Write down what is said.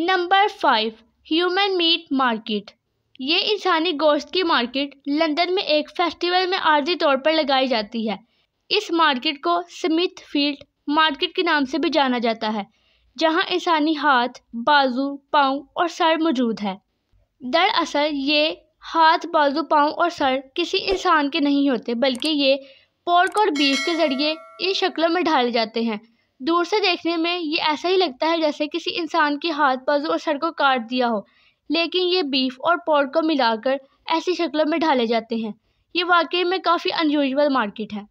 number five human meat market ये इंसानी गोश्त की मार्केट लंदन में एक फेस्टिवल में आर्जी तौर पर लगाई जाती है इस मार्केट को स्मिथ फील्ड मार्केट के नाम से भी जाना जाता है जहां इंसानी हाथ बाजू पाँव और सर मौजूद है दरअसल ये हाथ बाजू पाँव और सर किसी इंसान के नहीं होते बल्कि ये पोर्क और बीफ के ज़रिए इन शक्लों में ढाले जाते हैं दूर से देखने में ये ऐसा ही लगता है जैसे किसी इंसान के हाथ बाजू और सर को काट दिया हो लेकिन ये बीफ और पोर्क को मिलाकर ऐसी शक्लों में ढाले जाते हैं ये वाकई में काफ़ी अनयूजल मार्केट है